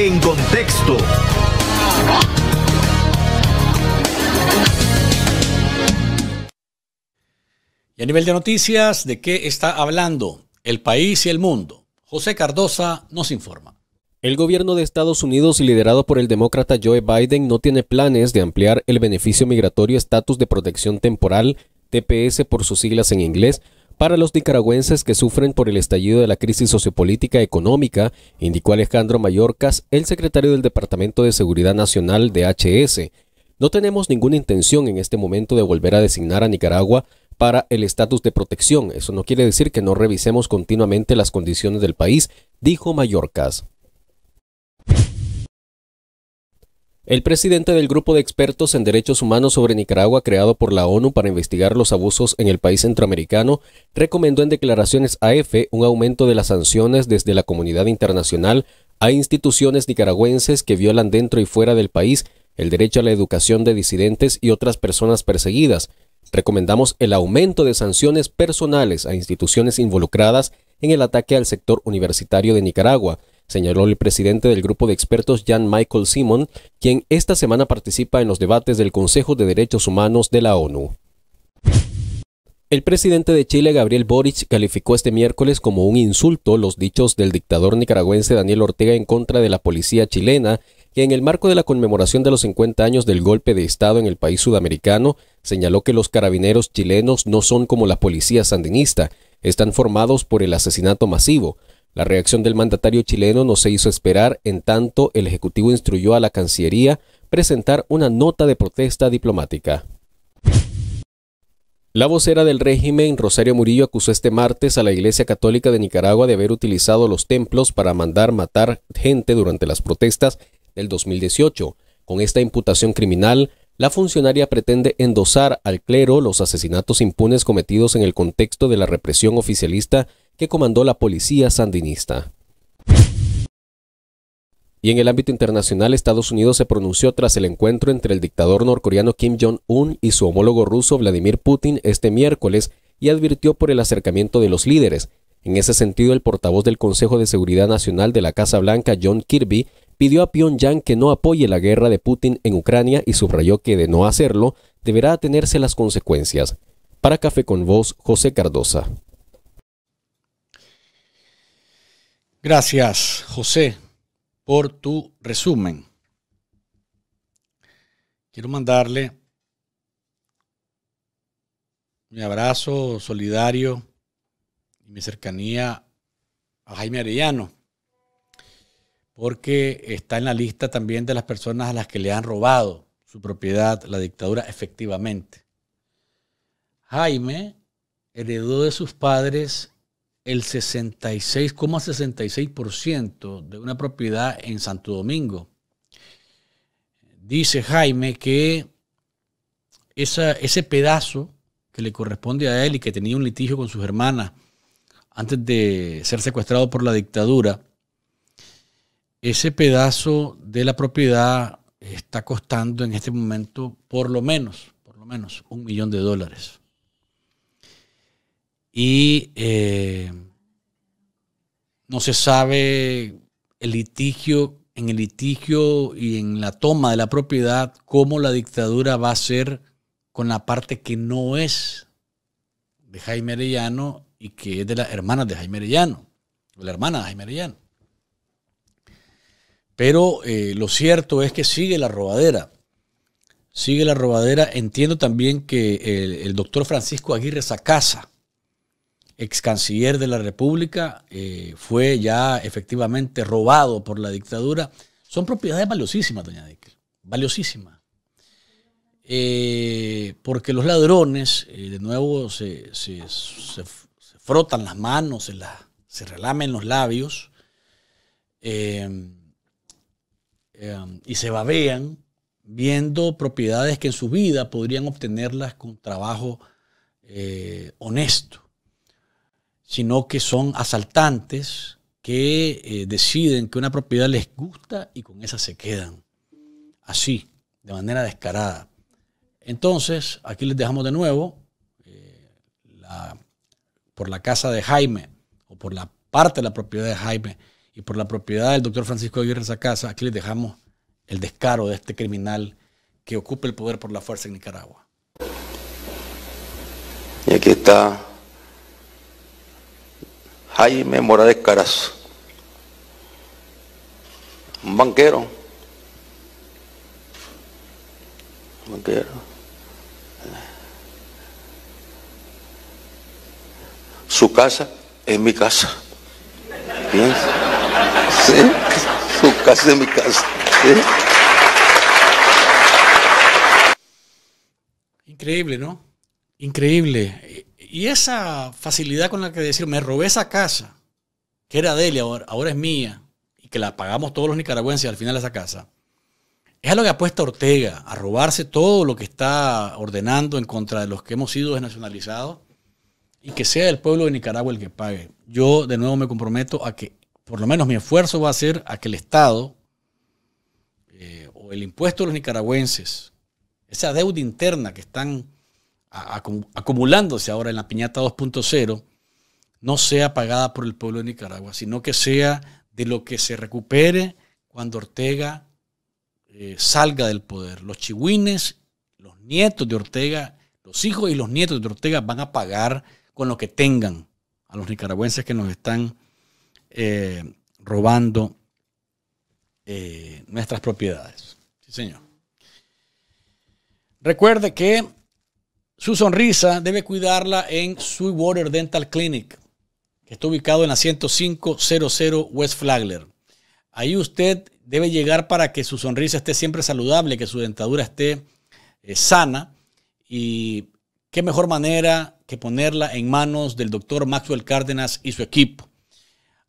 En contexto. Y a nivel de noticias, ¿de qué está hablando el país y el mundo? José Cardosa nos informa. El gobierno de Estados Unidos, liderado por el demócrata Joe Biden, no tiene planes de ampliar el beneficio migratorio estatus de protección temporal, TPS por sus siglas en inglés, para los nicaragüenses que sufren por el estallido de la crisis sociopolítica económica, indicó Alejandro Mayorcas, el secretario del Departamento de Seguridad Nacional de HS. No tenemos ninguna intención en este momento de volver a designar a Nicaragua para el estatus de protección. Eso no quiere decir que no revisemos continuamente las condiciones del país, dijo Mayorcas. El presidente del grupo de expertos en derechos humanos sobre Nicaragua creado por la ONU para investigar los abusos en el país centroamericano recomendó en declaraciones AF un aumento de las sanciones desde la comunidad internacional a instituciones nicaragüenses que violan dentro y fuera del país el derecho a la educación de disidentes y otras personas perseguidas. Recomendamos el aumento de sanciones personales a instituciones involucradas en el ataque al sector universitario de Nicaragua señaló el presidente del grupo de expertos Jan Michael Simon, quien esta semana participa en los debates del Consejo de Derechos Humanos de la ONU. El presidente de Chile, Gabriel Boric, calificó este miércoles como un insulto los dichos del dictador nicaragüense Daniel Ortega en contra de la policía chilena, que en el marco de la conmemoración de los 50 años del golpe de Estado en el país sudamericano, señaló que los carabineros chilenos no son como la policía sandinista, están formados por el asesinato masivo, la reacción del mandatario chileno no se hizo esperar, en tanto el Ejecutivo instruyó a la Cancillería presentar una nota de protesta diplomática. La vocera del régimen, Rosario Murillo, acusó este martes a la Iglesia Católica de Nicaragua de haber utilizado los templos para mandar matar gente durante las protestas del 2018. Con esta imputación criminal, la funcionaria pretende endosar al clero los asesinatos impunes cometidos en el contexto de la represión oficialista que comandó la policía sandinista. Y en el ámbito internacional, Estados Unidos se pronunció tras el encuentro entre el dictador norcoreano Kim Jong-un y su homólogo ruso Vladimir Putin este miércoles y advirtió por el acercamiento de los líderes. En ese sentido, el portavoz del Consejo de Seguridad Nacional de la Casa Blanca, John Kirby, pidió a Pyongyang que no apoye la guerra de Putin en Ucrania y subrayó que de no hacerlo, deberá atenerse las consecuencias. Para Café con Voz, José Cardosa. Gracias, José, por tu resumen. Quiero mandarle mi abrazo solidario y mi cercanía a Jaime Arellano, porque está en la lista también de las personas a las que le han robado su propiedad la dictadura efectivamente. Jaime heredó de sus padres el 66,66% de una propiedad en Santo Domingo. Dice Jaime que ese pedazo que le corresponde a él y que tenía un litigio con sus hermanas antes de ser secuestrado por la dictadura, ese pedazo de la propiedad está costando en este momento por lo menos, por lo menos un millón de dólares y eh, no se sabe el litigio, en el litigio y en la toma de la propiedad, cómo la dictadura va a ser con la parte que no es de Jaime Arellano y que es de las hermanas de Jaime Arellano, o la hermana de Jaime Arellano. Pero eh, lo cierto es que sigue la robadera. Sigue la robadera. Entiendo también que el, doctor Francisco Aguirre Sacasa, ex canciller de la República, eh, fue ya efectivamente robado por la dictadura. Son propiedades valiosísimas, doña Dicke, valiosísimas. Eh, porque los ladrones, eh, de nuevo, se, frotan las manos, se, la, se relamen los labios em, em, y se babean viendo propiedades que en su vida podrían obtenerlas con trabajo honesto sino que son asaltantes que eh, deciden que una propiedad les gusta y con esa se quedan. Así, de manera descarada. Entonces, aquí les dejamos de nuevo eh, por la casa de Jaime, o por la parte de la propiedad de Jaime, y por la propiedad del doctor Francisco Aguirre casa, aquí les dejamos el descaro de este criminal que ocupa el poder por la fuerza en Nicaragua. Y aquí está Jaime de Carazo, un banquero, un banquero, su casa es mi casa, ¿Sí? su casa es mi casa. Increíble, ¿no? Increíble y esa facilidad con la que decir, me robé esa casa, que era de él y ahora, ahora es mía, y que la pagamos todos los nicaragüenses al final de esa casa, es algo lo que apuesta Ortega, a robarse todo lo que está ordenando en contra de los que hemos sido desnacionalizados y que sea el pueblo de Nicaragua el que pague. Yo de nuevo me comprometo a que, por lo menos mi esfuerzo va a ser a que el Estado eh, o el impuesto de los nicaragüenses, esa deuda interna que están acumulándose ahora en la piñata 2.0, no sea pagada por el pueblo de Nicaragua, sino que sea de lo que se recupere cuando Ortega eh, salga del poder. Los chihuines, los nietos de Ortega, los hijos y los nietos de Ortega van a pagar con lo que tengan a los nicaragüenses que nos están eh, robando eh, nuestras propiedades. Sí, señor. Recuerde que su sonrisa debe cuidarla en Sweetwater Dental Clinic, que está ubicado en la 10500 West Flagler. Ahí usted debe llegar para que su sonrisa esté siempre saludable, que su dentadura esté eh, sana. Y qué mejor manera que ponerla en manos del doctor Maxwell Cárdenas y su equipo.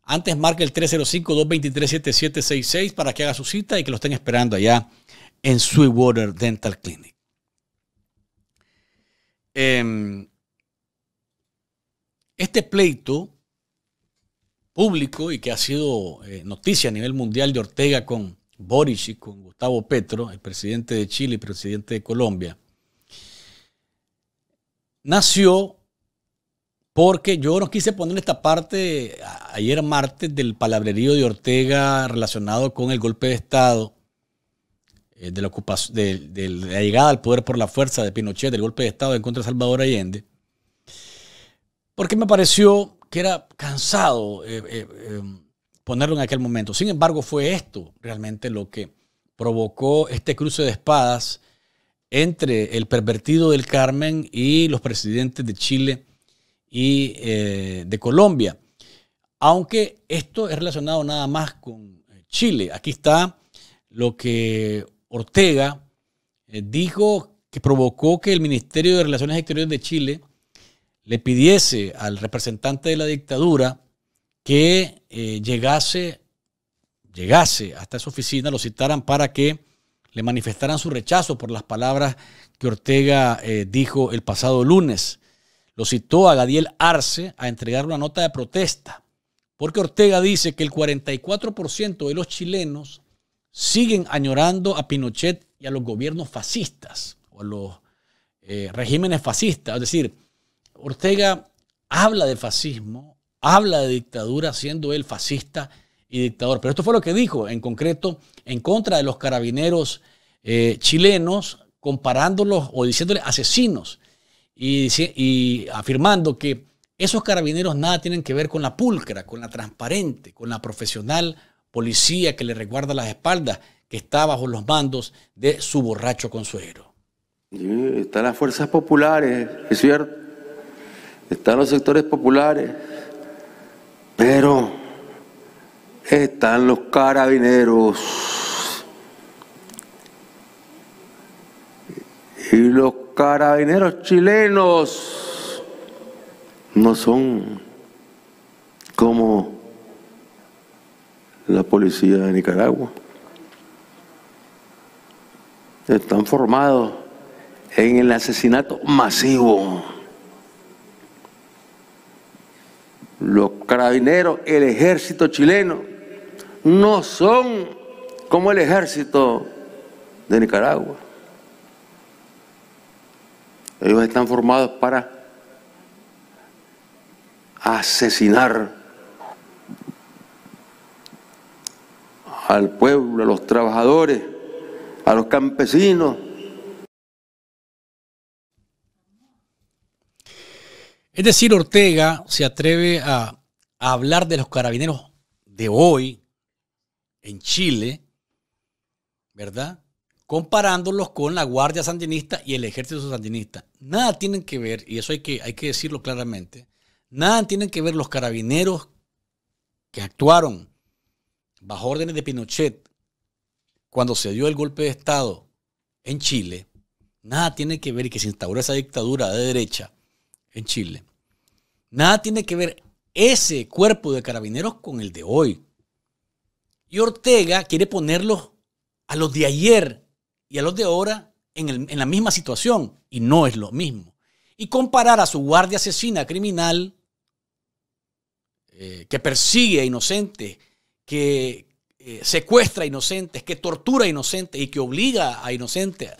Antes marque el 305-223-7766 para que haga su cita y que lo estén esperando allá en Sweetwater Dental Clinic. Em, este pleito público y que ha sido eh, noticia a nivel mundial de Ortega con Boris y con Gustavo Petro, el presidente de Chile y presidente de Colombia, nació porque yo no quise poner esta parte ayer martes del palabrerío de Ortega relacionado con el golpe de Estado eh, de, la ocupación, llegada al poder por la fuerza de Pinochet, del golpe de Estado en contra de Salvador Allende, porque me pareció que era cansado eh, eh, ponerlo en aquel momento. Sin embargo, fue esto realmente lo que provocó este cruce de espadas entre el pervertido del Carmen y los presidentes de Chile y de Colombia. Aunque esto es relacionado nada más con Chile. Aquí está lo que Ortega eh, dijo que provocó que el Ministerio de Relaciones Exteriores de Chile le pidiese al representante de la dictadura que eh, llegase, llegase hasta su oficina, lo citaran para que le manifestaran su rechazo por las palabras que Ortega eh, dijo el pasado lunes. Lo citó a Gadiel Arce a entregar una nota de protesta, porque Ortega dice que el 44% de los chilenos siguen añorando a Pinochet y a los gobiernos fascistas o a los eh, regímenes fascistas. Es decir, Ortega habla de fascismo, habla de dictadura siendo él fascista y dictador. Pero esto fue lo que dijo en concreto en contra de los carabineros eh, chilenos, comparándolos o diciéndoles asesinos y, y afirmando que esos carabineros nada tienen que ver con la pulcra, con la transparente, con la profesional policía que le resguarda las espaldas, que está bajo los mandos de su borracho consuero. están las fuerzas populares, es cierto. Están los sectores populares. Pero están los carabineros. Y los carabineros chilenos no son como la policía de Nicaragua. Están formados en el asesinato masivo. Los carabineros, el ejército chileno, no son como el ejército de Nicaragua. Ellos están formados para asesinar al pueblo, a los trabajadores, a los campesinos. Es decir, Ortega se atreve a, hablar de los carabineros de hoy en Chile, ¿verdad? Comparándolos con la Guardia Sandinista y el Ejército Sandinista. Nada tienen que ver, y eso hay que, hay que decirlo claramente, nada tienen que ver los carabineros que actuaron bajo órdenes de Pinochet, cuando se dio el golpe de Estado en Chile, nada tiene que ver y que se instauró esa dictadura de derecha en Chile. Nada tiene que ver ese cuerpo de carabineros con el de hoy. Y Ortega quiere ponerlos a los de ayer y a los de ahora en, la misma situación. Y no es lo mismo. Y comparar a su guardia asesina criminal eh, que persigue a inocentes que eh, secuestra a inocentes, que tortura a inocentes y que obliga a inocentes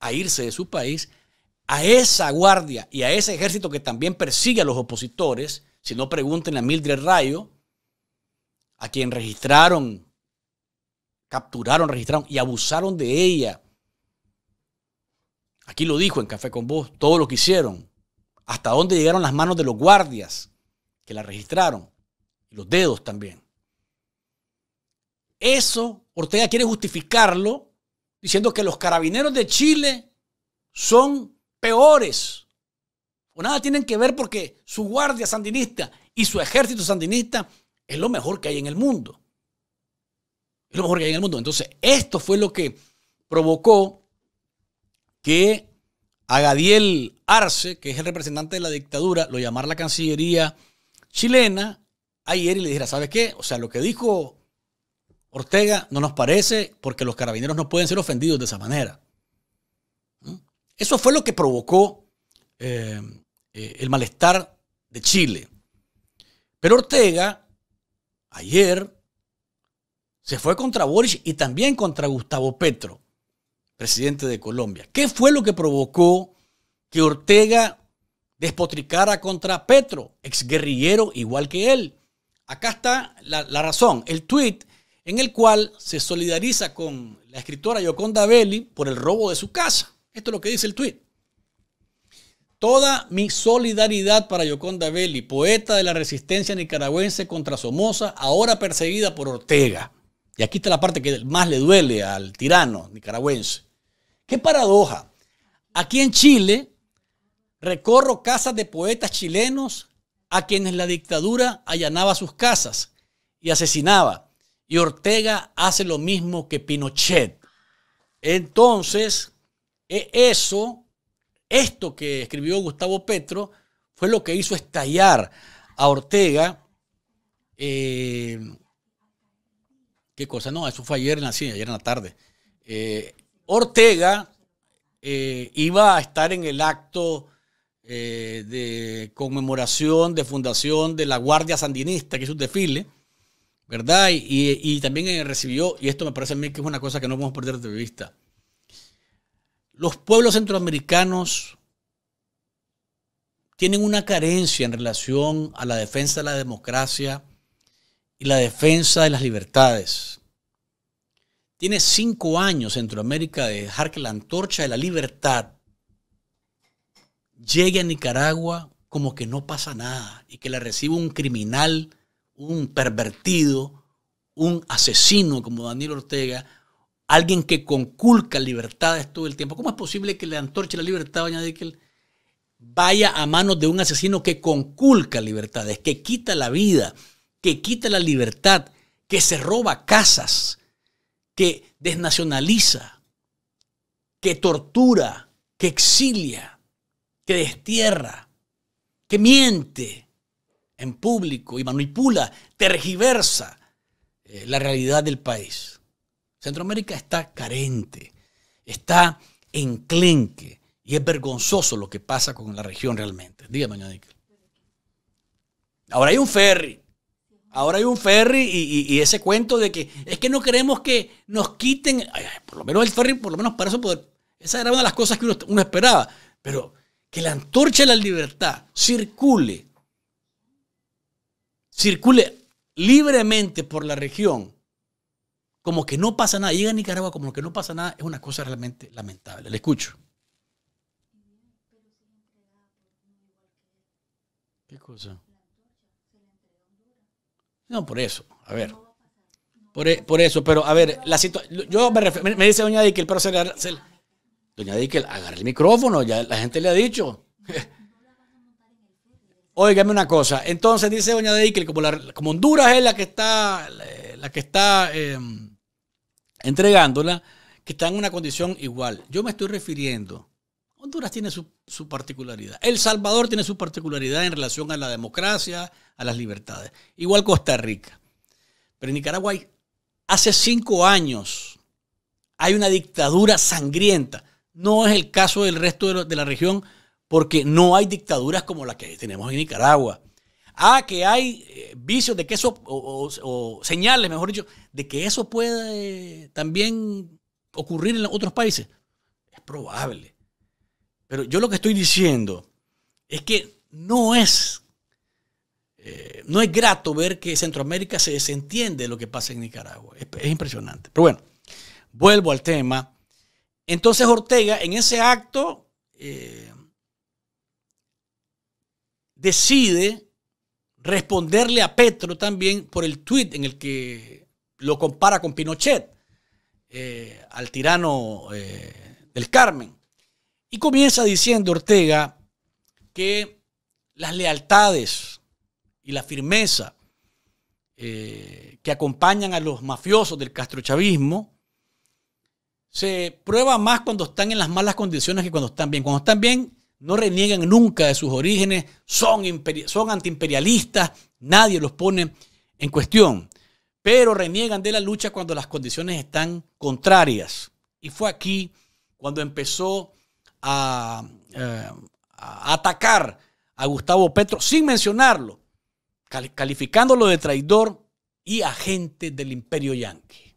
a irse de su país, a esa guardia y a ese ejército que también persigue a los opositores, si no pregunten a Mildred Rayo, a quien registraron, capturaron, registraron y abusaron de ella. Aquí lo dijo en Café con Vos, todo lo que hicieron, hasta dónde llegaron las manos de los guardias que la registraron, los dedos también. Eso Ortega quiere justificarlo diciendo que los carabineros de Chile son peores. O nada tienen que ver porque su guardia sandinista y su ejército sandinista es lo mejor que hay en el mundo. Es lo mejor que hay en el mundo. Entonces, esto fue lo que provocó que a Gadiel Arce, que es el representante de la dictadura, lo llamara la Cancillería chilena ayer y le dijera, ¿sabes qué? O sea, lo que dijo Ortega no nos parece porque los carabineros no pueden ser ofendidos de esa manera. Eso fue lo que provocó eh, eh, el malestar de Chile. Pero Ortega ayer se fue contra Boris y también contra Gustavo Petro, presidente de Colombia. ¿Qué fue lo que provocó que Ortega despotricara contra Petro, exguerrillero igual que él? Acá está la, la razón. El tweet en el cual se solidariza con la escritora Yoconda Belli por el robo de su casa. Esto es lo que dice el tuit. Toda mi solidaridad para Yoconda Belli, poeta de la resistencia nicaragüense contra Somoza, ahora perseguida por Ortega. Y aquí está la parte que más le duele al tirano nicaragüense. Qué paradoja. Aquí en Chile recorro casas de poetas chilenos a quienes la dictadura allanaba sus casas y asesinaba. Y Ortega hace lo mismo que Pinochet. Entonces, e, eso, esto que escribió Gustavo Petro, fue lo que hizo estallar a Ortega. Eh, ¿Qué cosa? No, eso fue ayer en la, ayer en la tarde. Eh, Ortega eh, iba a estar en el acto de conmemoración de fundación de la Guardia Sandinista, que es un desfile ¿verdad? Y, también eh, recibió, y esto me parece a mí que es una cosa que no podemos perder de vista, los pueblos centroamericanos tienen una carencia en relación a la defensa de la democracia y la defensa de las libertades. Tiene cinco años Centroamérica de dejar que la antorcha de la libertad llegue a Nicaragua como que no pasa nada y que la reciba un criminal un pervertido, un asesino como Daniel Ortega, alguien que conculca libertades todo el tiempo. ¿Cómo es posible que le antorcha la libertad, doña vaya a manos de un asesino que conculca libertades, que quita la vida, que quita la libertad, que se roba casas, que desnacionaliza, que tortura, que exilia, que destierra, que miente? en público y manipula, tergiversa eh, la realidad del país. Centroamérica está carente, está enclenque y es vergonzoso lo que pasa con la región realmente. Dígame, doña Ahora hay un ferry. Ahora hay un ferry y, ese cuento de que es que no queremos que nos quiten, por lo menos el ferry, por lo menos para eso poder. Esa era una de las cosas que uno esperaba. Pero que la antorcha de la libertad circule circule libremente por la región, como que no pasa nada, llega a Nicaragua como que no pasa nada, es una cosa realmente lamentable. Le escucho. ¿Qué cosa? No, por eso, a ver. Por, e, eso, pero a ver, la situación. Yo me, me, dice Doña Dickel, pero se agarra, Doña Dickel, agarra el micrófono, ya la gente le ha dicho. Óigame una cosa. Entonces dice Doña Dey que como, Honduras es la que está, la que está em, entregándola, que está en una condición igual. Yo me estoy refiriendo. Honduras tiene su, particularidad. El Salvador tiene su particularidad en relación a la democracia, a las libertades. Igual Costa Rica. Pero en Nicaragua hace cinco años hay una dictadura sangrienta. No es el caso del resto de la región porque no hay dictaduras como las que tenemos en Nicaragua. Ah, que hay eh, vicios de que eso, o, señales, mejor dicho, de que eso puede también ocurrir en otros países. Es probable. Pero yo lo que estoy diciendo es que no es, eh, no es grato ver que Centroamérica se desentiende de lo que pasa en Nicaragua. Es, impresionante. Pero bueno, vuelvo al tema. Entonces Ortega, en ese acto, eh, decide responderle a Petro también por el tuit en el que lo compara con Pinochet, eh, al tirano eh, del Carmen. Y comienza diciendo Ortega que las lealtades y la firmeza eh, que acompañan a los mafiosos del castrochavismo se prueba más cuando están en las malas condiciones que cuando están bien. Cuando están bien, no reniegan nunca de sus orígenes, son, antiimperialistas, nadie los pone en cuestión, pero reniegan de la lucha cuando las condiciones están contrarias. Y fue aquí cuando empezó a, eh, atacar a Gustavo Petro sin mencionarlo, calificándolo de traidor y agente del imperio yanqui.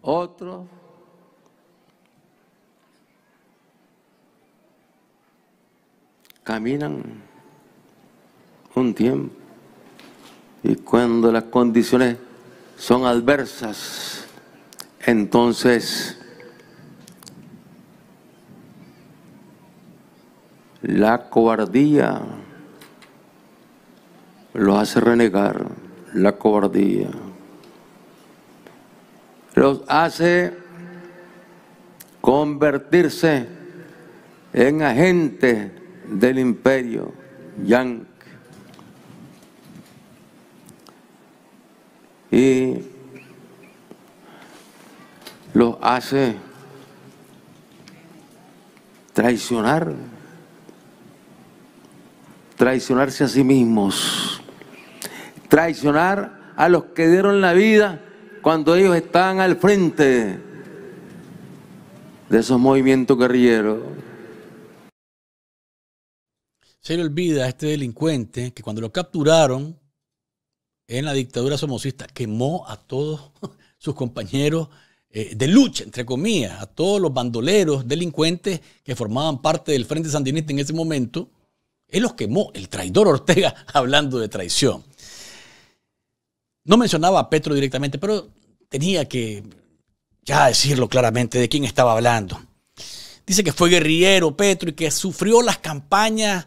Otro caminan un tiempo y cuando las condiciones son adversas, entonces la cobardía los hace renegar, la cobardía los hace convertirse en agentes del imperio Yang Y los hace traicionar, traicionarse a sí mismos, traicionar a los que dieron la vida cuando ellos estaban al frente de esos movimientos guerrilleros se le olvida a este delincuente que cuando lo capturaron en la dictadura somocista quemó a todos sus compañeros eh, de lucha, entre comillas, a todos los bandoleros, delincuentes que formaban parte del Frente Sandinista en ese momento. Él los quemó, el traidor Ortega, hablando de traición. No mencionaba a Petro directamente, pero tenía que ya decirlo claramente de quién estaba hablando. Dice que fue guerrillero Petro y que sufrió las campañas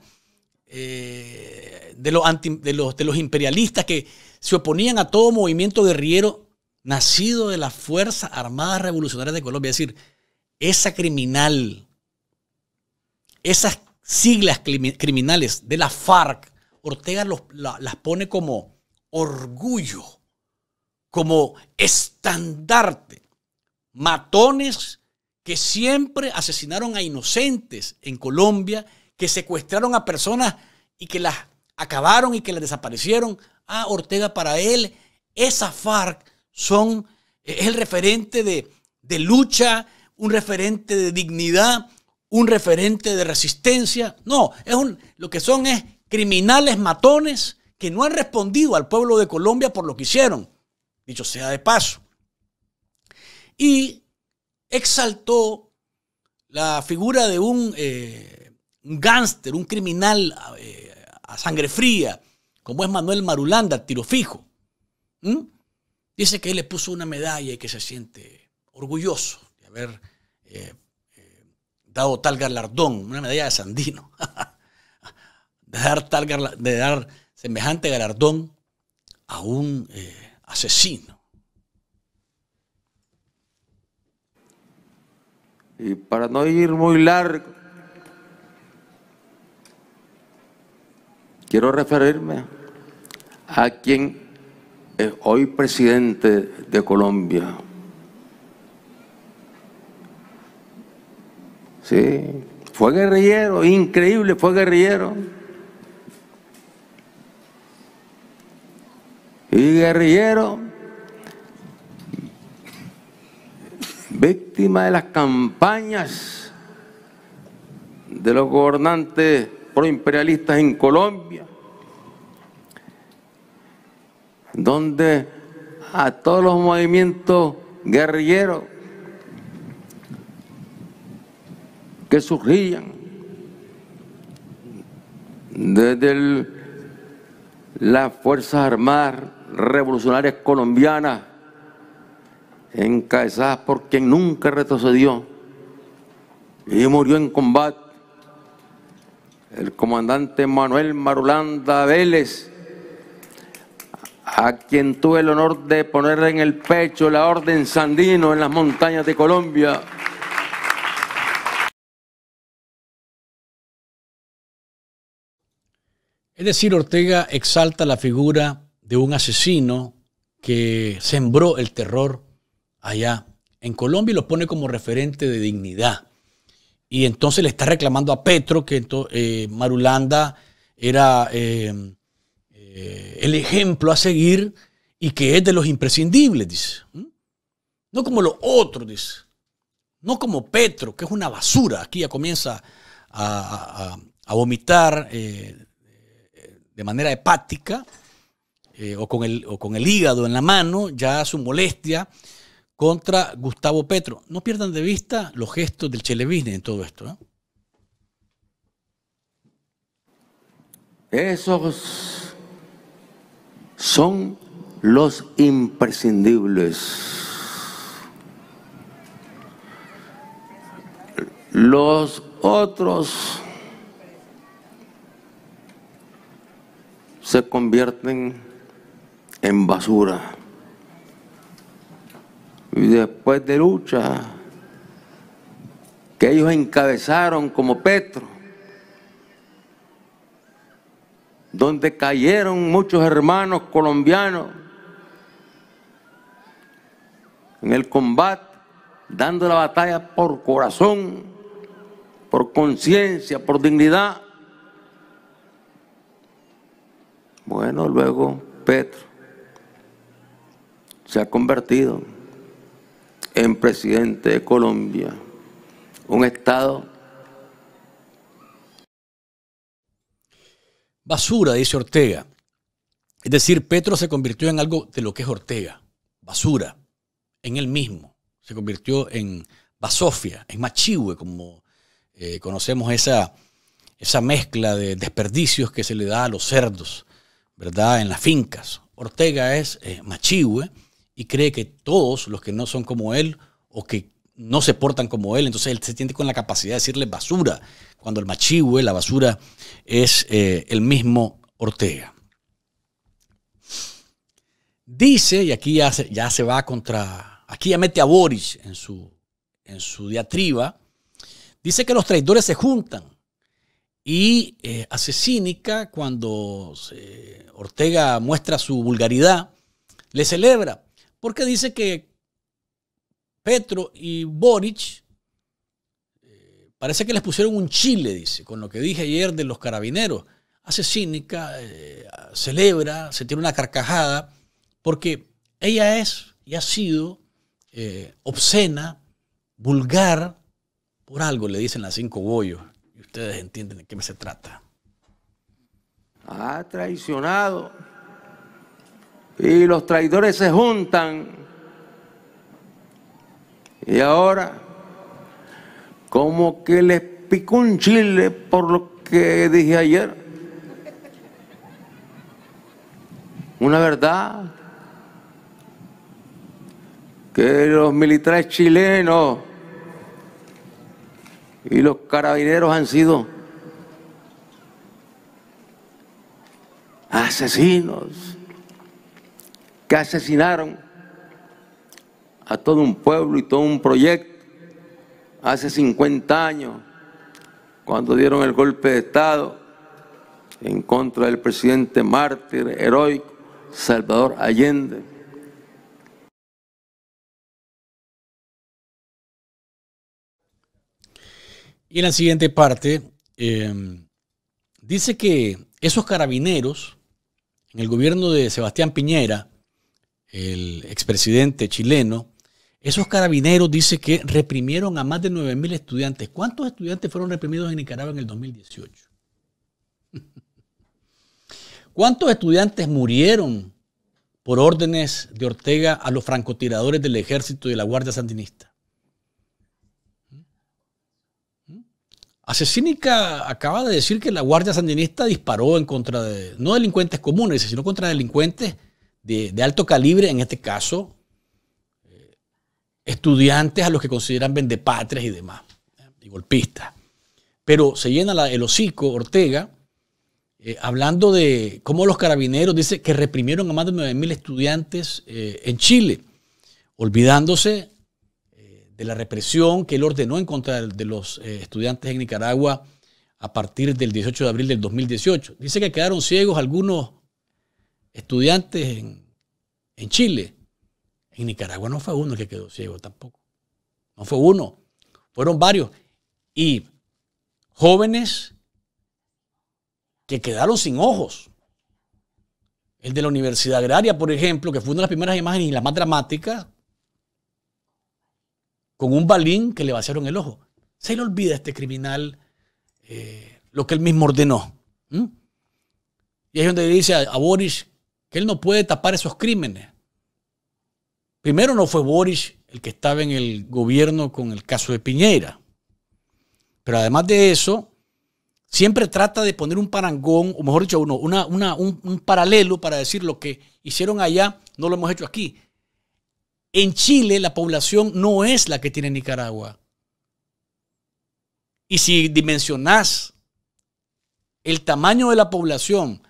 eh, de, los de, los, de los imperialistas que se oponían a todo movimiento guerrillero nacido de las Fuerzas Armadas Revolucionarias de Colombia. Es decir, esa criminal, esas siglas criminales de la FARC, Ortega las pone como orgullo, como estandarte. Matones que siempre asesinaron a inocentes en Colombia que secuestraron a personas y que las acabaron y que las desaparecieron. a ah, Ortega para él, esa FARC son, eh, es el referente de, lucha, un referente de dignidad, un referente de resistencia. No, es un, lo que son es criminales matones que no han respondido al pueblo de Colombia por lo que hicieron, dicho sea de paso. Y exaltó la figura de un eh, un gángster, un criminal eh, a sangre fría, como es Manuel Marulanda, tiro fijo. Dice que él le puso una medalla y que se siente orgulloso de haber eh, eh, dado tal galardón, una medalla de Sandino, de, dar tal de dar semejante galardón a un asesino. Y para no ir muy largo, Quiero referirme a quien es hoy presidente de Colombia. Sí, fue guerrillero, increíble, fue guerrillero. Y guerrillero, víctima de las campañas de los gobernantes proimperialistas en Colombia, donde a todos los movimientos guerrilleros que surgían desde las Fuerzas Armadas Revolucionarias Colombianas, encabezadas por quien nunca retrocedió y murió en combate el comandante Manuel Marulanda Vélez, a quien tuve el honor de poner en el pecho la Orden Sandino en las montañas de Colombia. Es decir, Ortega exalta la figura de un asesino que sembró el terror allá en Colombia y lo pone como referente de dignidad y entonces le está reclamando a Petro que eh, Marulanda era eh, eh, el ejemplo a seguir y que es de los imprescindibles, dice. No como los otros, dice. No como Petro, que es una basura. Aquí ya comienza a, vomitar de manera hepática o con, o, con el, hígado en la mano, ya su molestia contra Gustavo Petro. No pierdan de vista los gestos del Chelevine en todo esto. ¿eh? Esos son los imprescindibles. Los otros se convierten en basura y después de lucha que ellos encabezaron como Petro, donde cayeron muchos hermanos colombianos en el combate, dando la batalla por corazón, por conciencia, por dignidad. Bueno, luego Petro se ha convertido en presidente de Colombia, un Estado... Basura, dice Ortega. Es decir, Petro se convirtió en algo de lo que es Ortega, basura, en él mismo. Se convirtió en basofia, en machihue, como eh, conocemos esa, esa mezcla de desperdicios que se le da a los cerdos, ¿verdad? En las fincas. Ortega es eh, machihue y cree que todos los que no son como él o que no se portan como él, entonces él se siente con la capacidad de decirle basura, cuando el machihue, la basura, es eh, el mismo Ortega. Dice, y aquí ya se, va contra, aquí ya mete a Boris en su, en su diatriba, dice que los traidores se juntan y eh, hace cínica cuando eh, Ortega muestra su vulgaridad, le celebra, porque dice que Petro y Boric eh, parece que les pusieron un chile, dice, con lo que dije ayer de los carabineros. Hace cínica, eh, celebra, se tiene una carcajada, porque ella es y ha sido eh, obscena, vulgar, por algo le dicen las cinco bollos. Y ustedes entienden de qué me se trata. Ha traicionado y los traidores se juntan. Y ahora, como que les picó un chile por lo que dije ayer. Una verdad que los militares chilenos y los carabineros han sido asesinos que asesinaron a todo un pueblo y todo un proyecto hace 50 años, cuando dieron el golpe de Estado en contra del presidente mártir, heroico, Salvador Allende. Y en la siguiente parte, em, dice que esos carabineros en el gobierno de Sebastián Piñera el expresidente chileno, esos carabineros dice que reprimieron a más de 9.000 estudiantes. ¿Cuántos estudiantes fueron reprimidos en Nicaragua en el 2018? ¿Cuántos estudiantes murieron por órdenes de Ortega a los francotiradores del ejército y de la Guardia Sandinista? Asesínica acaba de decir que la Guardia Sandinista disparó en contra de, no delincuentes comunes, sino contra delincuentes de, alto calibre, en este caso, eh, estudiantes a los que consideran vendepatres y demás, y golpistas. Pero se llena el hocico Ortega eh, hablando de cómo los carabineros, dice, que reprimieron a más de 9.000 estudiantes eh, en Chile, olvidándose de la represión que él ordenó en contra de los estudiantes en Nicaragua a partir del 18 de abril del 2018. Dice que quedaron ciegos algunos estudiantes en, Chile. En Nicaragua no fue uno que quedó ciego tampoco. No fue uno, fueron varios. Y jóvenes que quedaron sin ojos. El de la Universidad Agraria, por ejemplo, que fue una de las primeras imágenes y la más dramática con un balín que le vaciaron el ojo. Se le olvida a este criminal eh, lo que él mismo ordenó. Y es donde dice a Boris que él no puede tapar esos crímenes. Primero no fue Boris el que estaba en el gobierno con el caso de Piñera. Pero además de eso, siempre trata de poner un parangón, o mejor dicho, uno, un, un paralelo para decir lo que hicieron allá, no lo hemos hecho aquí. En Chile la población no es la que tiene Nicaragua. Y si dimensionás el tamaño de la población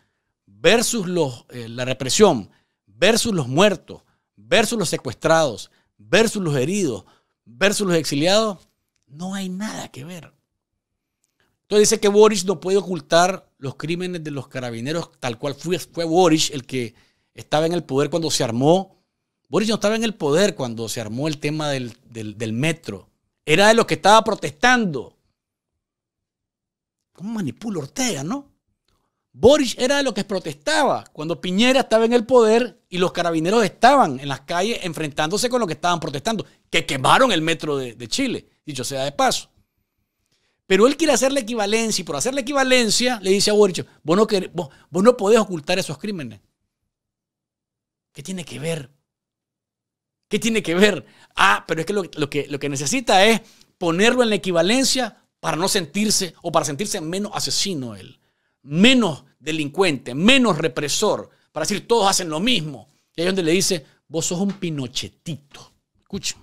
versus los, eh, la represión, versus los muertos, versus los secuestrados, versus los heridos, versus los exiliados, no hay nada que ver. Entonces dice que Boris no puede ocultar los crímenes de los carabineros, tal cual fue, fue Boris el que estaba en el poder cuando se armó. Boris no estaba en el poder cuando se armó el tema del, del metro. Era de los que estaba protestando. ¿Cómo manipula Ortega, no? Boris era de los que protestaba cuando Piñera estaba en el poder y los carabineros estaban en las calles enfrentándose con lo que estaban protestando, que quemaron el metro de, Chile, dicho sea de paso. Pero él quiere hacer la equivalencia y por hacer la equivalencia le dice a Boric, vos no, vos, podés ocultar esos crímenes. ¿Qué tiene que ver? ¿Qué tiene que ver? Ah, pero es que lo, lo que lo que necesita es ponerlo en la equivalencia para no sentirse o para sentirse menos asesino él menos delincuente, menos represor, para decir todos hacen lo mismo. Y ahí donde le dice, vos sos un pinochetito. Escuchen.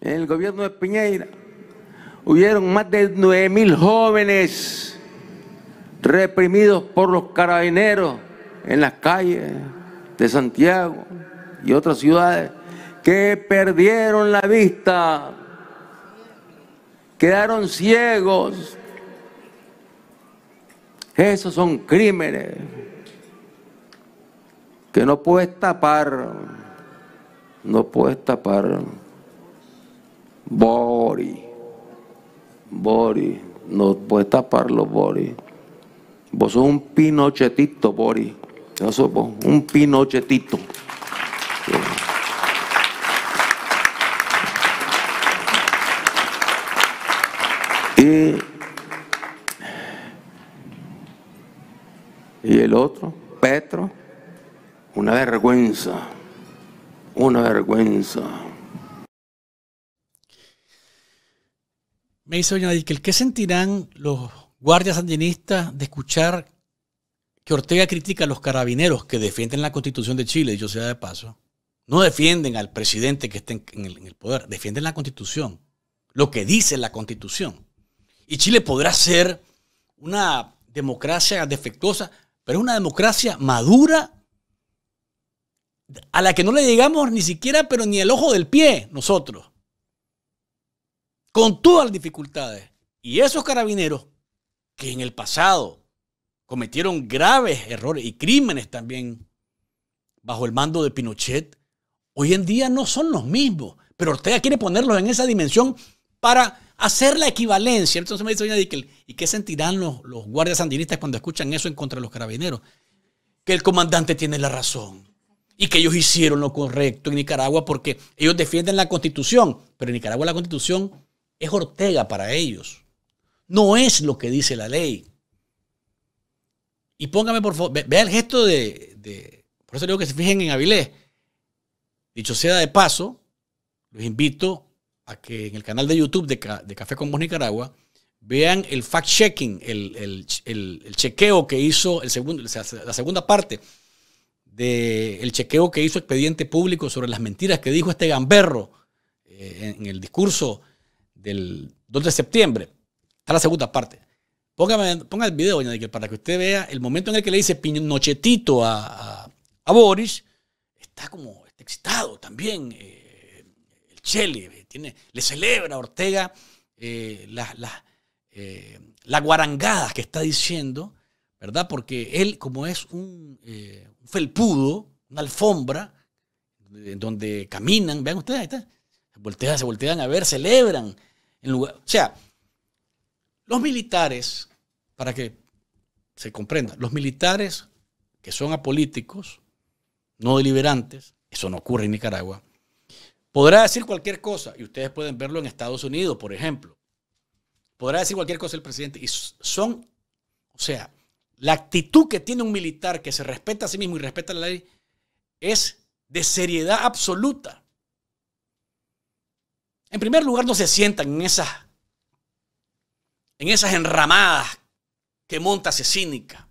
En el gobierno de Piñeira hubieron más de nueve mil jóvenes reprimidos por los carabineros en las calles de Santiago y otras ciudades que perdieron la vista, quedaron ciegos, esos son crímenes que no puedes tapar, no puedes tapar. Bori, Bori, no puedes los Bori. Vos sos un pinochetito, Bori. vos vos, un pinochetito. Y Y el otro, Petro, una vergüenza, una vergüenza. Me dice Doña el ¿qué sentirán los guardias sandinistas de escuchar que Ortega critica a los carabineros que defienden la constitución de Chile, yo sea de paso? No defienden al presidente que esté en el poder, defienden la constitución, lo que dice la constitución. Y Chile podrá ser una democracia defectuosa, pero es una democracia madura a la que no le llegamos ni siquiera, pero ni el ojo del pie nosotros, con todas las dificultades. Y esos carabineros que en el pasado cometieron graves errores y crímenes también bajo el mando de Pinochet, hoy en día no son los mismos. Pero Ortega quiere ponerlos en esa dimensión para hacer la equivalencia. Entonces me dice, ¿y qué sentirán los, los guardias sandinistas cuando escuchan eso en contra de los carabineros? Que el comandante tiene la razón y que ellos hicieron lo correcto en Nicaragua porque ellos defienden la constitución, pero en Nicaragua la constitución es Ortega para ellos. No es lo que dice la ley. Y póngame por favor, vea el gesto de, de, Por eso digo que se fijen en Avilés. Dicho sea de paso, los invito a que en el canal de YouTube de, Café con Voz Nicaragua vean el fact-checking, el, chequeo que hizo el segundo, la segunda parte del chequeo que hizo Expediente Público sobre las mentiras que dijo este gamberro eh, en el discurso del 2 de septiembre. Está la segunda parte. Póngame, ponga el video, doña para que usted vea el momento en el que le dice pinochetito a, a, Boris. Está como está excitado también eh, el Chele, le celebra a Ortega eh, eh, las, guarangadas que está diciendo, ¿verdad? Porque él, como es un, eh, un felpudo, una alfombra, en donde caminan, vean ustedes, ahí está, se voltean, se voltean a ver, celebran. En lugar, o sea, los militares, para que se comprenda, los militares que son apolíticos, no deliberantes, eso no ocurre en Nicaragua, Podrá decir cualquier cosa, y ustedes pueden verlo en Estados Unidos, por ejemplo. Podrá decir cualquier cosa el presidente. Y son, o sea, la actitud que tiene un militar que se respeta a sí mismo y respeta la ley es de seriedad absoluta. En primer lugar, no se sientan en esas, en esas enramadas que monta cínica.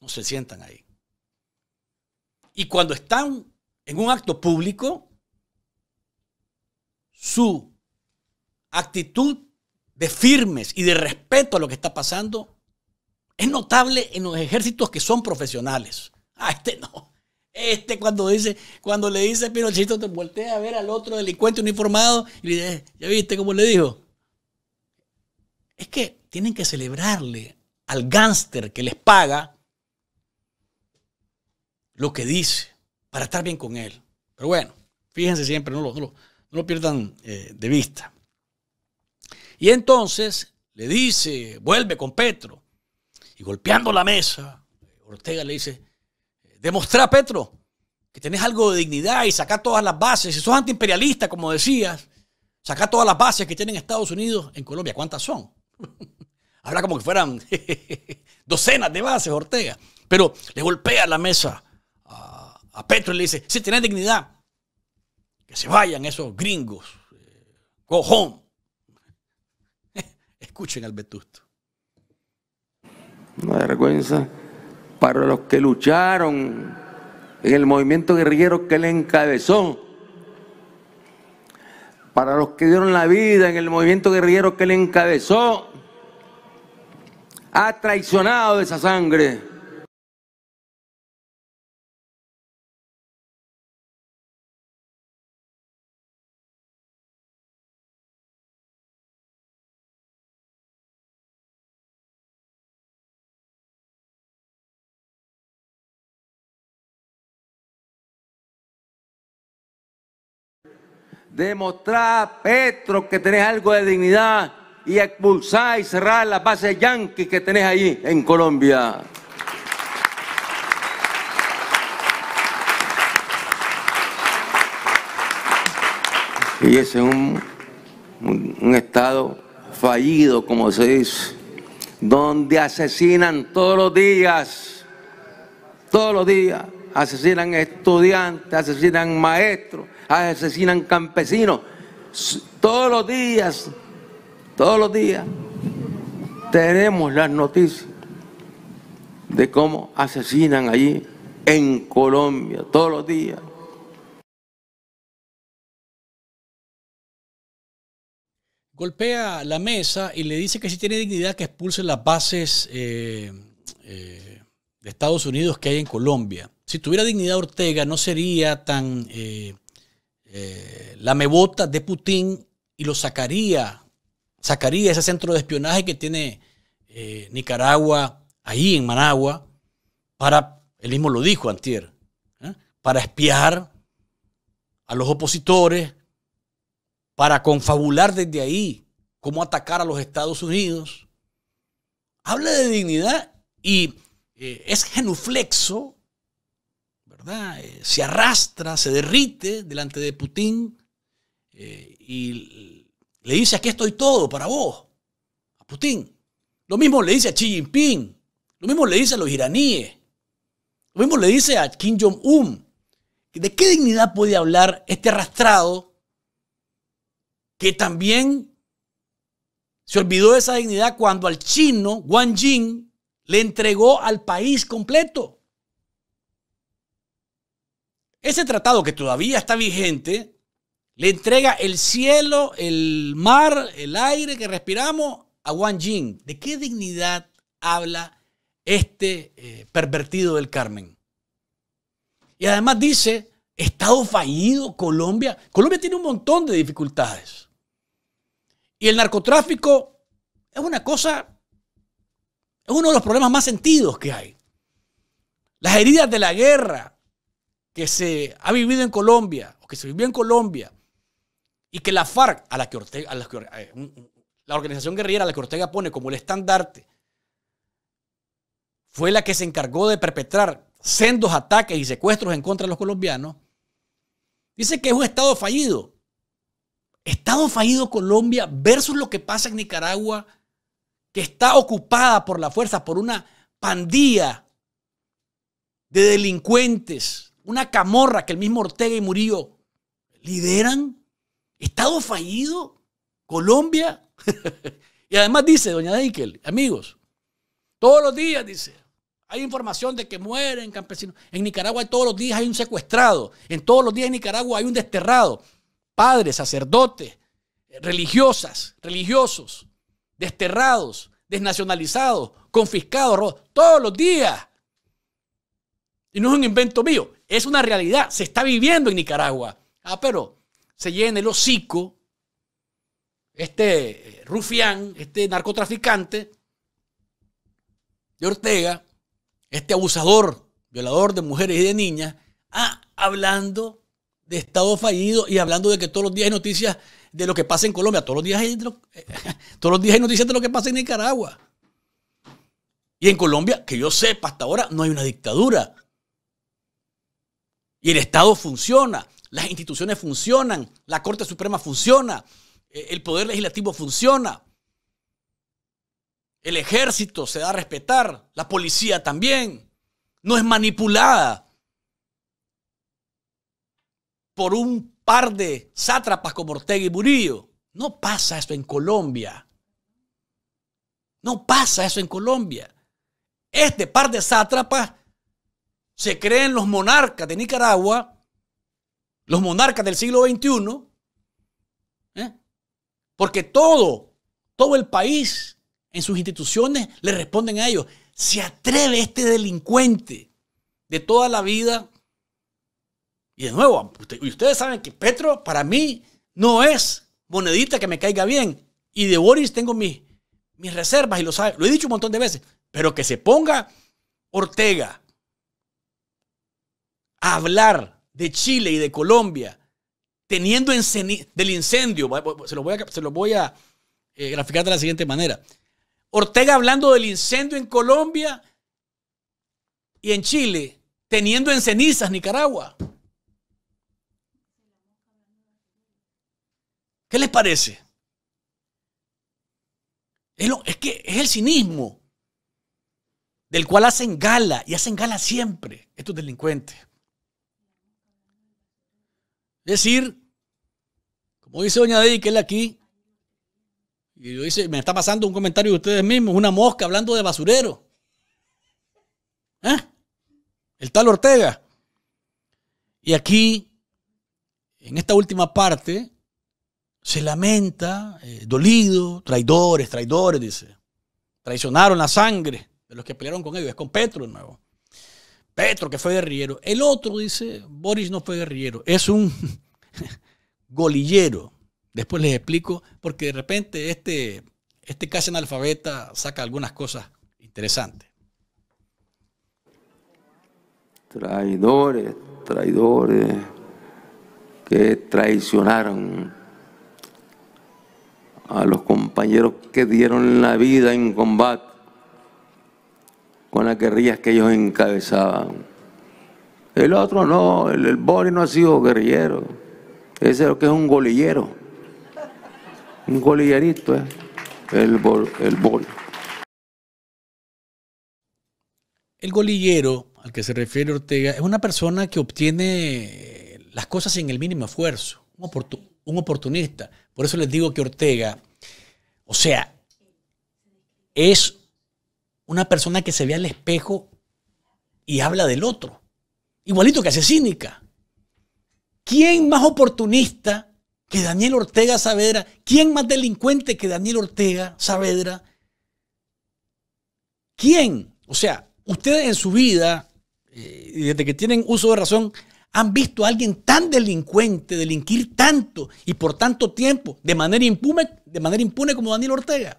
No se sientan ahí. Y cuando están en un acto público, su actitud de firmes y de respeto a lo que está pasando es notable en los ejércitos que son profesionales. Ah, este no. Este cuando dice, cuando le dice Pinochito, te voltea a ver al otro delincuente uniformado y le dice, ¿ya viste cómo le dijo? Es que tienen que celebrarle al gángster que les paga lo que dice para estar bien con él. Pero bueno, fíjense siempre, no no lo no lo pierdan eh, de vista. Y entonces le dice, vuelve con Petro. Y golpeando la mesa, Ortega le dice, demostrá, Petro, que tenés algo de dignidad y saca todas las bases. Si sos antiimperialista, como decías, saca todas las bases que tienen Estados Unidos en Colombia. ¿Cuántas son? Habrá como que fueran docenas de bases, Ortega. Pero le golpea la mesa a, a Petro y le dice, si tenés dignidad, que se vayan esos gringos. cojón eh, Escuchen al vetusto. Una vergüenza para los que lucharon en el movimiento guerrillero que él encabezó. Para los que dieron la vida en el movimiento guerrillero que él encabezó. Ha traicionado esa sangre demostrar a Petro que tenés algo de dignidad y expulsar y cerrar las bases yanquis que tenés ahí en Colombia. Y ese es un, un estado fallido, como se dice, donde asesinan todos los días, todos los días asesinan estudiantes, asesinan maestros, asesinan campesinos. Todos los días, todos los días, tenemos las noticias de cómo asesinan allí en Colombia, todos los días. golpea la mesa y le dice que si tiene dignidad que expulse las bases eh, eh, de Estados Unidos que hay en Colombia si tuviera dignidad Ortega, no sería tan eh, eh, la mebota de Putin y lo sacaría, sacaría ese centro de espionaje que tiene eh, Nicaragua ahí en Managua para, él mismo lo dijo antier, para espiar a los opositores, para confabular desde ahí cómo atacar a los Estados Unidos. Habla de dignidad y es genuflexo eh, se arrastra, se derrite delante de Putin eh, y le dice, aquí estoy todo para vos, a Putin. Lo mismo le dice a Xi Jinping, lo mismo le dice a los iraníes, lo mismo le dice a Kim Jong-un. ¿De qué dignidad puede hablar este arrastrado que también se olvidó de esa dignidad cuando al chino, Wang Jing, le entregó al país completo? Ese tratado que todavía está vigente le entrega el cielo, el mar, el aire que respiramos a Wang Jing. ¿De qué dignidad habla este eh, pervertido del Carmen? Y además dice, Estado fallido, Colombia. Colombia tiene un montón de dificultades. Y el narcotráfico es una cosa, es uno de los problemas más sentidos que hay. Las heridas de la guerra, que se ha vivido en Colombia o que se vivió en Colombia y que la FARC, a la que la, eh, la organización guerrillera a la que Ortega pone como el estandarte, fue la que se encargó de perpetrar sendos ataques y secuestros en contra de los colombianos, dice que es un Estado fallido. Estado fallido Colombia versus lo que pasa en Nicaragua, que está ocupada por la fuerza, por una pandilla de delincuentes una camorra que el mismo Ortega y Murillo lideran. Estado fallido, Colombia. y además dice, doña Deikel, amigos, todos los días dice, hay información de que mueren campesinos. En Nicaragua todos los días hay un secuestrado. En todos los días en Nicaragua hay un desterrado. Padres, sacerdotes, religiosas, religiosos, desterrados, desnacionalizados, confiscados, robados. Todos los días y no es un invento mío, es una realidad. Se está viviendo en Nicaragua. Ah, pero se llena el hocico este eh, rufián, este narcotraficante de Ortega, este abusador, violador de mujeres y de niñas, ah, hablando de Estado fallido y hablando de que todos los días hay noticias de lo que pasa en Colombia, todos los días todos los días hay noticias de lo que pasa en Nicaragua. Y en Colombia, que yo sepa hasta ahora, no hay una dictadura. Y el Estado funciona, las instituciones funcionan, la Corte Suprema funciona, e, el Poder Legislativo funciona, el ejército se da a respetar, la policía también, no es manipulada por un par de sátrapas como Ortega y Murillo. No pasa eso en Colombia. No pasa eso en Colombia. Este par de sátrapas se creen los monarcas de Nicaragua, los monarcas del siglo XXI, ¿eh? porque todo, todo el país en sus instituciones le responden a ellos. Se atreve este delincuente de toda la vida. Y de nuevo, ustedes saben que Petro para mí no es monedita que me caiga bien. Y de Boris tengo mis, mis reservas y lo Lo he dicho un montón de veces. Pero que se ponga Ortega hablar de Chile y de Colombia teniendo del incendio. Se lo voy a, eh, graficar de la siguiente manera. Ortega hablando del incendio en Colombia y en Chile, teniendo en cenizas Nicaragua. ¿Qué les parece? es, que es el cinismo del cual hacen gala y hacen gala siempre estos delincuentes decir, como dice Doña Dey, que él aquí, y dice, me está pasando un comentario de ustedes mismos, una mosca hablando de basurero. ¿Eh? El tal Ortega. Y aquí, en esta última parte, se lamenta, eh, dolido, traidores, traidores, dice. Traicionaron la sangre de los que pelearon con ellos, es con Petro de nuevo. Petro, que fue guerrillero. El otro dice, Boris no fue guerrillero, es un golillero. Después les explico, porque de repente este, este casi analfabeta saca algunas cosas interesantes. Traidores, traidores que traicionaron a los compañeros que dieron la vida en combate con las guerrillas que ellos encabezaban. El otro no, el, Boli no ha sido guerrillero. Ese es lo que es un golillero. Un golillerito, es eh, El, bol, el Bori. El golillero al que se refiere Ortega es una persona que obtiene las cosas sin el mínimo esfuerzo, un, un oportunista. Por eso les digo que Ortega, o sea, es una persona que se ve al espejo y habla del otro. Igualito que hace cínica. ¿Quién más oportunista que Daniel Ortega Saavedra? ¿Quién más delincuente que Daniel Ortega Saavedra? ¿Quién? O sea, ustedes en su vida, eh, desde que tienen uso de razón, han visto a alguien tan delincuente delinquir tanto y por tanto tiempo, de manera impune, de manera impune como Daniel Ortega.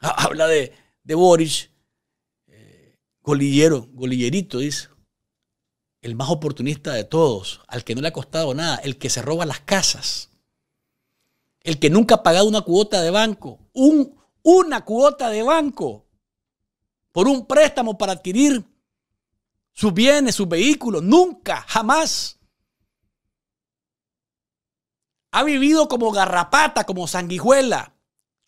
Habla de, de Boris, eh, golillero, golillerito, dice. El más oportunista de todos, al que no le ha costado nada, el que se roba las casas, el que nunca ha pagado una cuota de banco, un, una cuota de banco por un préstamo para adquirir sus bienes, sus vehículos, nunca, jamás ha vivido como garrapata, como sanguijuela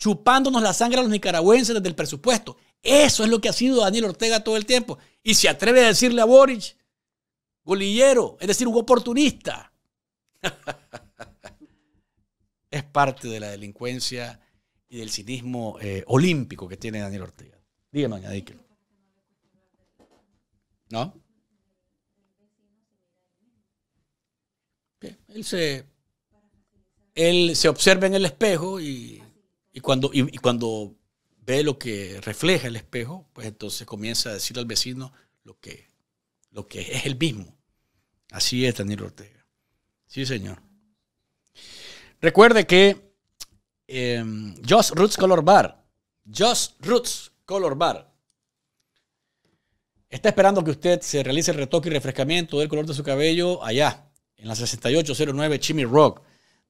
chupándonos la sangre a los nicaragüenses desde el presupuesto. Eso es lo que ha sido Daniel Ortega todo el tiempo. Y se atreve a decirle a Boric, golillero, es decir, un oportunista. es parte de la delincuencia y del cinismo eh, olímpico que tiene Daniel Ortega. Dígame, añadíquelo. ¿No? él se, él se observa en el espejo y y cuando, y, cuando ve lo que refleja el espejo, pues entonces comienza a decir al vecino lo que, lo que es el mismo. Así es Daniel Ortega. Sí, señor. Recuerde que eh, Roots Color Bar, Just Roots Color Bar, está esperando que usted se realice el retoque y refrescamiento del color de su cabello allá, en la 6809 Chimmy Rock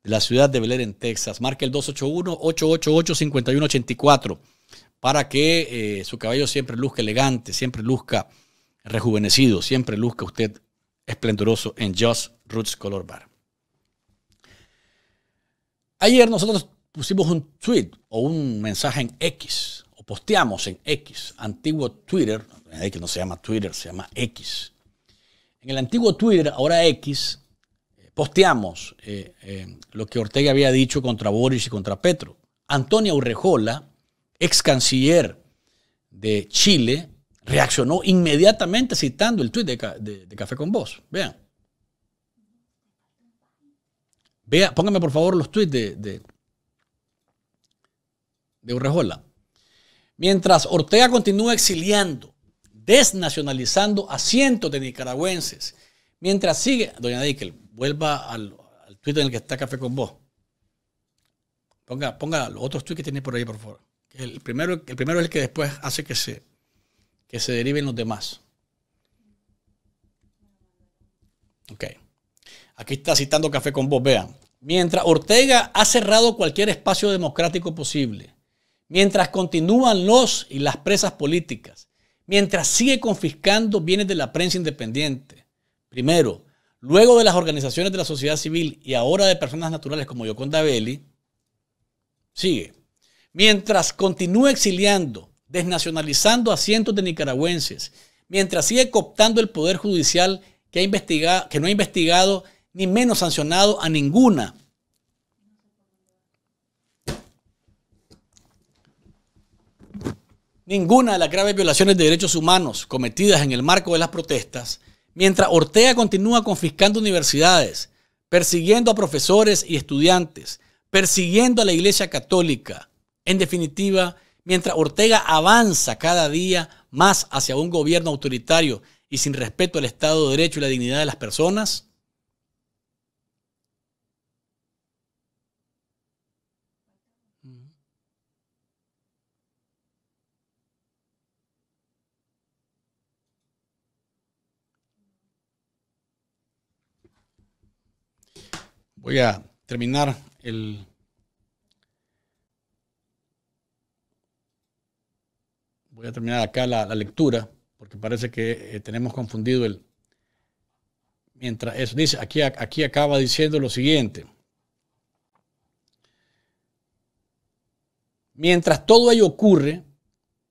de la ciudad de Bel en Texas. Marque el 281-888-5184 para que eh, su cabello siempre luzca elegante, siempre luzca rejuvenecido, siempre luzca usted esplendoroso en Just Roots Color Bar. Ayer nosotros pusimos un tweet o un mensaje en X, o posteamos en X, antiguo Twitter, que no se llama Twitter, se llama X. En el antiguo Twitter, ahora X, posteamos eh, eh, lo que Ortega había dicho contra Boris y contra Petro. Antonia Urrejola, ex canciller de Chile, reaccionó inmediatamente citando el tuit de, Café con Voz. Vean. Vea, póngame por favor los tuits de, Urrejola. Mientras Ortega continúa exiliando, desnacionalizando a cientos de nicaragüenses, mientras sigue, doña Dickel, vuelva al, tweet en el que está Café con Vos. Ponga, ponga los otros tweets que tiene por ahí, por favor. El primero, el primero es el que después hace que se, que se deriven los demás. Ok. Aquí está citando Café con Vos, vean. Mientras Ortega ha cerrado cualquier espacio democrático posible, mientras continúan los y las presas políticas, mientras sigue confiscando bienes de la prensa independiente, primero, Luego de las organizaciones de la sociedad civil y ahora de personas naturales como Yoconda Belli, sigue. Mientras continúe exiliando, desnacionalizando a cientos de nicaragüenses, mientras sigue cooptando el Poder Judicial que, que no ha investigado ni menos sancionado a ninguna Ninguna de las graves violaciones de derechos humanos cometidas en el marco de las protestas Mientras Ortega continúa confiscando universidades, persiguiendo a profesores y estudiantes, persiguiendo a la Iglesia Católica. En definitiva, mientras Ortega avanza cada día más hacia un gobierno autoritario y sin respeto al Estado de Derecho y la dignidad de las personas, Voy a terminar el... Voy a terminar acá la, lectura, porque parece que eh, tenemos confundido el... Mientras eso dice, aquí, aquí acaba diciendo lo siguiente. Mientras todo ello ocurre,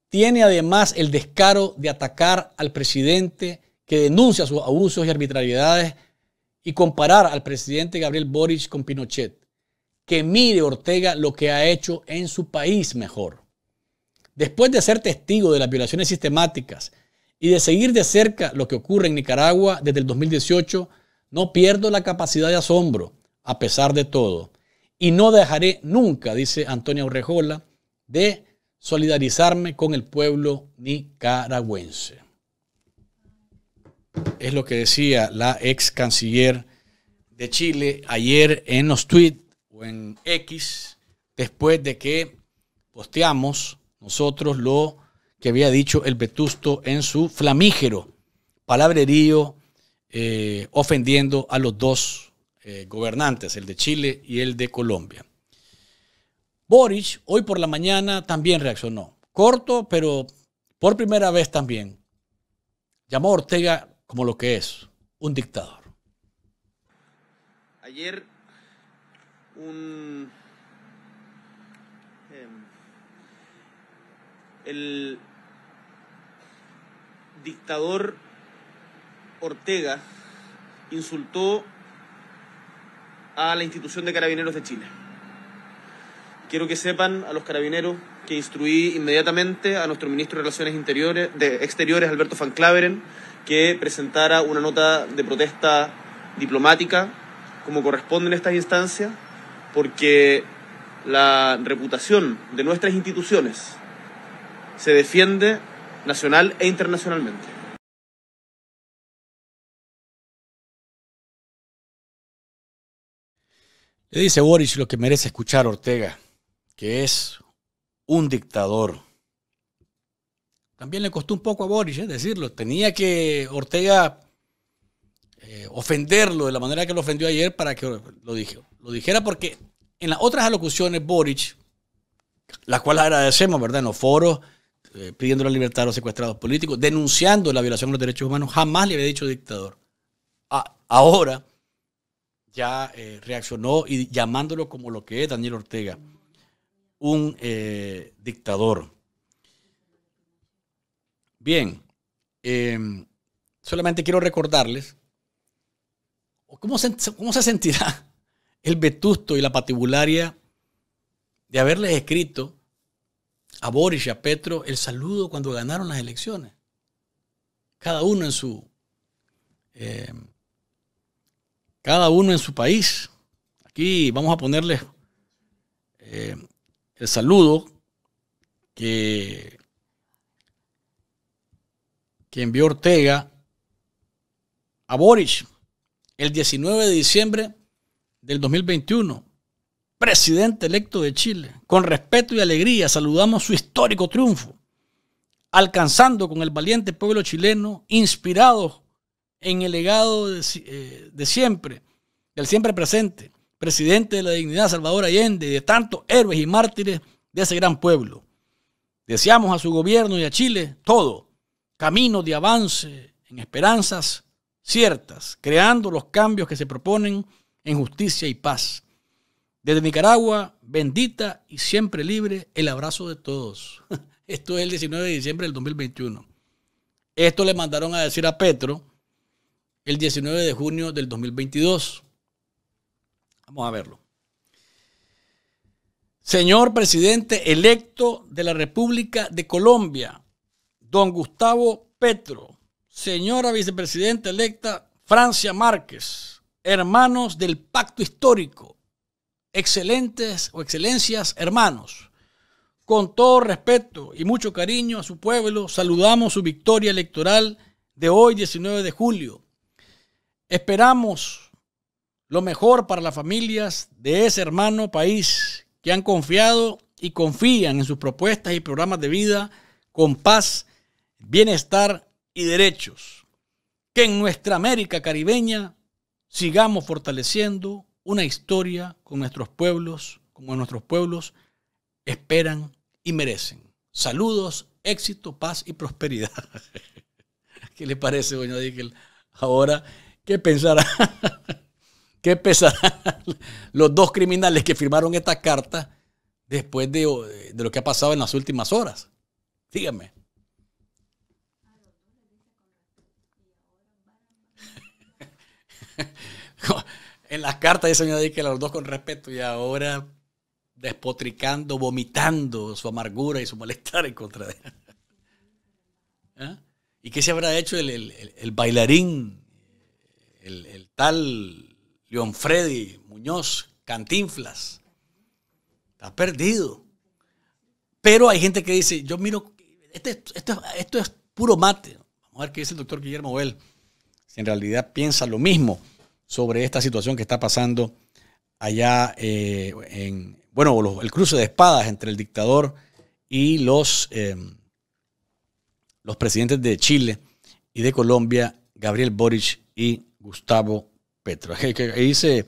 tiene además el descaro de atacar al presidente que denuncia sus abusos y arbitrariedades y comparar al presidente Gabriel Boric con Pinochet. Que mire Ortega lo que ha hecho en su país mejor. Después de ser testigo de las violaciones sistemáticas y de seguir de cerca lo que ocurre en Nicaragua desde el 2018, no pierdo la capacidad de asombro, a pesar de todo. Y no dejaré nunca, dice Antonio Urrejola, de solidarizarme con el pueblo nicaragüense es lo que decía la ex canciller de Chile ayer en los tweets o en X, después de que posteamos nosotros lo que había dicho el vetusto en su flamígero palabrerío, eh, ofendiendo a los dos eh, gobernantes, el de Chile y el de Colombia. Boric hoy por la mañana también reaccionó. Corto, pero por primera vez también. Llamó Ortega como lo que es un dictador. Ayer un... Em, el dictador Ortega insultó a la institución de carabineros de Chile. Quiero que sepan a los carabineros que instruí inmediatamente a nuestro ministro de Relaciones Interiores, de Exteriores, Alberto Van Claveren, que presentara una nota de protesta diplomática, como corresponde en estas instancias, porque la reputación de nuestras instituciones se defiende nacional e internacionalmente. Le dice Boric lo que merece escuchar Ortega, que es un dictador. También le costó un poco a Boris ¿eh? decirlo. Tenía que Ortega eh, ofenderlo de la manera que lo ofendió ayer para que lo, dije, lo dijera, porque en las otras alocuciones Boric, las cuales agradecemos, ¿verdad? En los foros, eh, pidiendo la libertad a los secuestrados políticos, denunciando la violación de los derechos humanos, jamás le había dicho dictador. ahora ya reaccionó y llamándolo como lo que es Daniel Ortega, un dictador. Bien, em, solamente quiero recordarles cómo se, sentirá el vetusto y la patibularia de haberles escrito a Boris y a Petro el saludo cuando ganaron las elecciones. Cada uno en su. Em, cada uno en su país. Aquí vamos a ponerles em, el saludo que que envió Ortega a Boric el 19 de diciembre del 2021. Presidente electo de Chile, con respeto y alegría saludamos su histórico triunfo, alcanzando con el valiente pueblo chileno, inspirado en el legado de, eh, de siempre, del siempre presente, presidente de la dignidad Salvador Allende y de tantos héroes y mártires de ese gran pueblo. Deseamos a su gobierno y a Chile todo Camino de avance en esperanzas ciertas, creando los cambios que se proponen en justicia y paz. Desde Nicaragua, bendita y siempre libre, el abrazo de todos. Esto es el 19 de diciembre del 2021. Esto le mandaron a decir a Petro el 19 de junio del 2022. Vamos a verlo. Señor presidente electo de la República de Colombia, don Gustavo Petro, señora vicepresidenta electa Francia Márquez, hermanos del pacto histórico, excelentes o excelencias hermanos. Con todo respeto y mucho cariño a su pueblo, saludamos su victoria electoral de hoy, 19 de julio. Esperamos lo mejor para las familias de ese hermano país que han confiado y confían en sus propuestas y programas de vida con paz bienestar y derechos. Que en nuestra América caribeña sigamos fortaleciendo una historia con nuestros pueblos, como nuestros pueblos esperan y merecen. Saludos, éxito, paz y prosperidad. ¿Qué le parece, doña Díquel? Ahora, ¿qué pensará? ¿Qué pensarán los dos criminales que firmaron esta carta después de, lo que ha pasado en las últimas horas? Dígame. en las cartas dice que los dos con respeto y ahora despotricando, vomitando su amargura y su malestar en contra de él. ¿Ah? ¿Y qué se habrá hecho el, bailarín, el, tal León Freddy Muñoz, Cantinflas? Está perdido. Pero hay gente que dice, yo miro, este, esto, esto es puro mate. Vamos a ver qué dice el doctor Guillermo Bell en realidad piensa lo mismo sobre esta situación que está pasando allá eh, en, bueno, el cruce de espadas entre el dictador y los, em, los presidentes de Chile y de Colombia, Gabriel Boric y Gustavo Petro. dice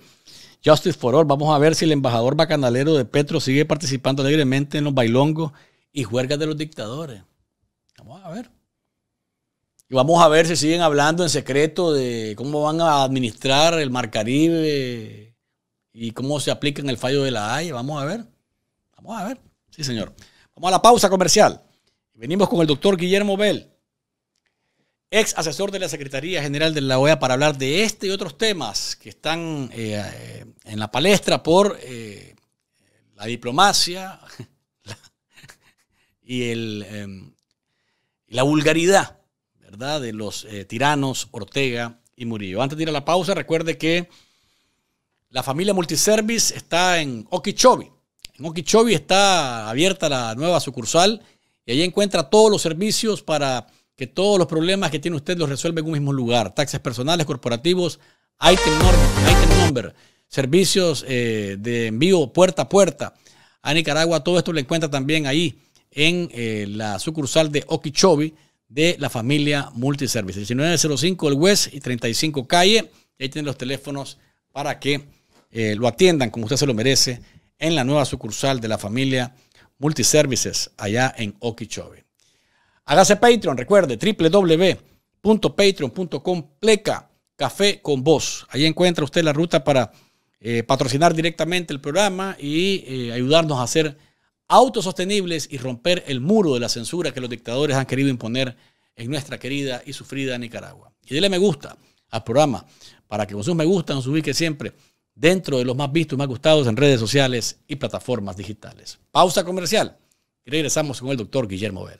Justice for All, vamos a ver si el embajador bacanalero de Petro sigue participando alegremente en los bailongos y juergas de los dictadores. Vamos a ver. Y vamos a ver si siguen hablando en secreto de cómo van a administrar el Mar Caribe y cómo se aplica en el fallo de la Haya. Vamos a ver. Vamos a ver. Sí, señor. Vamos a la pausa comercial. Venimos con el doctor Guillermo Bell, ex asesor de la Secretaría General de la OEA, para hablar de este y otros temas que están eh, en la palestra por eh, la diplomacia eh, y la vulgaridad de los eh, tiranos Ortega y Murillo. Antes de ir a la pausa, recuerde que la familia Multiservice está en Okeechobee. En Okeechobee está abierta la nueva sucursal y allí encuentra todos los servicios para que todos los problemas que tiene usted los resuelva en un mismo lugar. Taxes personales, corporativos, item number, servicios eh, de envío puerta a puerta a Nicaragua. Todo esto lo encuentra también ahí en eh, la sucursal de Okeechobee de la familia Multiservices 1905 el West y 35 Calle. Ahí tienen los teléfonos para que eh, lo atiendan como usted se lo merece en la nueva sucursal de la familia Multiservices allá en Okeechobee. Hágase Patreon, recuerde, www.patreon.com pleca café con vos. Ahí encuentra usted la ruta para eh, patrocinar directamente el programa y eh, ayudarnos a hacer autosostenibles y romper el muro de la censura que los dictadores han querido imponer en nuestra querida y sufrida Nicaragua. Y dile me gusta al programa para que con me gusta nos ubique siempre dentro de los más vistos y más gustados en redes sociales y plataformas digitales. Pausa comercial. Y regresamos con el doctor Guillermo Bell.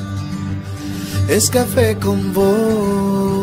es café con vos.